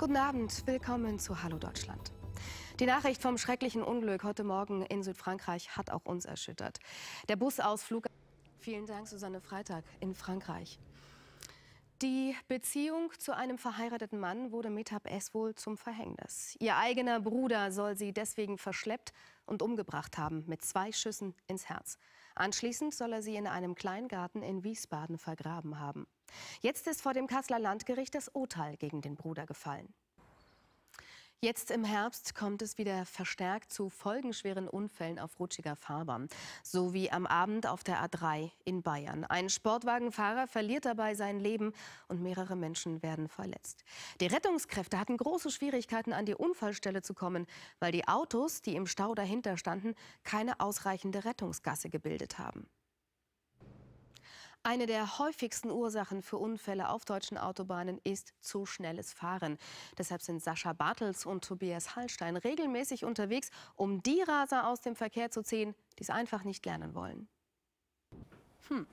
Guten Abend, willkommen zu Hallo Deutschland. Die Nachricht vom schrecklichen Unglück heute Morgen in Südfrankreich hat auch uns erschüttert. Der Busausflug. Vielen Dank, Susanne Freitag in Frankreich. Die Beziehung zu einem verheirateten Mann wurde Metab S. wohl zum Verhängnis. Ihr eigener Bruder soll sie deswegen verschleppt und umgebracht haben mit zwei Schüssen ins Herz. Anschließend soll er sie in einem Kleingarten in Wiesbaden vergraben haben. Jetzt ist vor dem Kasseler Landgericht das Urteil gegen den Bruder gefallen. Jetzt im Herbst kommt es wieder verstärkt zu folgenschweren Unfällen auf rutschiger Fahrbahn, so wie am Abend auf der A3 in Bayern. Ein Sportwagenfahrer verliert dabei sein Leben und mehrere Menschen werden verletzt. Die Rettungskräfte hatten große Schwierigkeiten, an die Unfallstelle zu kommen, weil die Autos, die im Stau dahinter standen, keine ausreichende Rettungsgasse gebildet haben. Eine der häufigsten Ursachen für Unfälle auf deutschen Autobahnen ist zu schnelles Fahren. Deshalb sind Sascha Bartels und Tobias Hallstein regelmäßig unterwegs, um die Raser aus dem Verkehr zu ziehen, die es einfach nicht lernen wollen. Hm.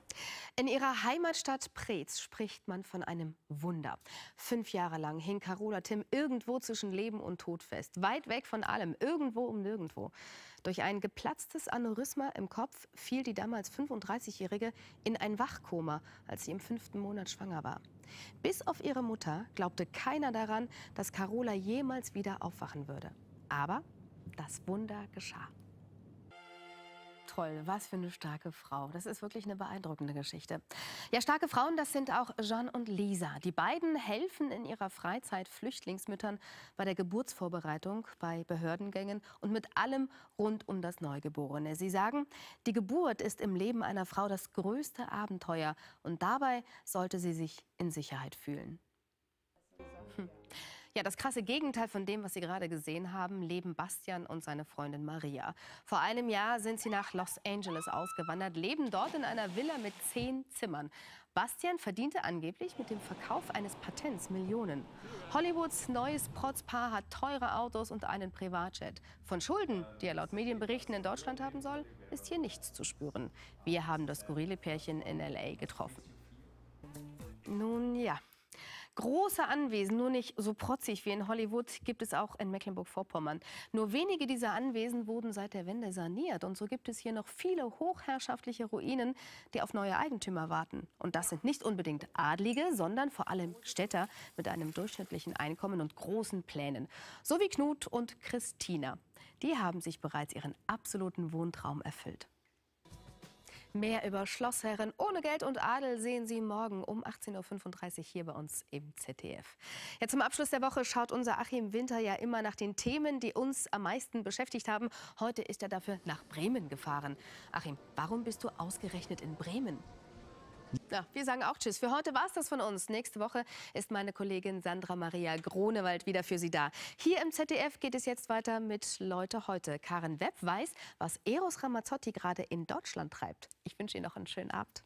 In ihrer Heimatstadt Preetz spricht man von einem Wunder. Fünf Jahre lang hing Carola Tim irgendwo zwischen Leben und Tod fest. Weit weg von allem, irgendwo um nirgendwo. Durch ein geplatztes Aneurysma im Kopf fiel die damals 35-Jährige in ein Wachkoma, als sie im fünften Monat schwanger war. Bis auf ihre Mutter glaubte keiner daran, dass Carola jemals wieder aufwachen würde. Aber das Wunder geschah voll. Was für eine starke Frau. Das ist wirklich eine beeindruckende Geschichte. Ja, starke Frauen, das sind auch Jeanne und Lisa. Die beiden helfen in ihrer Freizeit Flüchtlingsmüttern bei der Geburtsvorbereitung, bei Behördengängen und mit allem rund um das Neugeborene. Sie sagen, die Geburt ist im Leben einer Frau das größte Abenteuer und dabei sollte sie sich in Sicherheit fühlen. Hm. Ja, das krasse Gegenteil von dem, was Sie gerade gesehen haben, leben Bastian und seine Freundin Maria. Vor einem Jahr sind sie nach Los Angeles ausgewandert, leben dort in einer Villa mit zehn Zimmern. Bastian verdiente angeblich mit dem Verkauf eines Patents Millionen. Hollywoods neues Protzpaar hat teure Autos und einen Privatjet. Von Schulden, die er laut Medienberichten in Deutschland haben soll, ist hier nichts zu spüren. Wir haben das skurrile Pärchen in L.A. getroffen. Nun ja, Große Anwesen, nur nicht so protzig wie in Hollywood, gibt es auch in Mecklenburg-Vorpommern. Nur wenige dieser Anwesen wurden seit der Wende saniert. Und so gibt es hier noch viele hochherrschaftliche Ruinen, die auf neue Eigentümer warten. Und das sind nicht unbedingt Adlige, sondern vor allem Städter mit einem durchschnittlichen Einkommen und großen Plänen. So wie Knut und Christina. Die haben sich bereits ihren absoluten Wohntraum erfüllt. Mehr über Schlossherren ohne Geld und Adel sehen Sie morgen um 18.35 Uhr hier bei uns im ZDF. Ja, zum Abschluss der Woche schaut unser Achim Winter ja immer nach den Themen, die uns am meisten beschäftigt haben. Heute ist er dafür nach Bremen gefahren. Achim, warum bist du ausgerechnet in Bremen? Ja, wir sagen auch Tschüss. Für heute war es das von uns. Nächste Woche ist meine Kollegin Sandra Maria Grunewald wieder für Sie da. Hier im ZDF geht es jetzt weiter mit Leute heute. Karen Webb weiß, was Eros Ramazzotti gerade in Deutschland treibt. Ich wünsche Ihnen noch einen schönen Abend.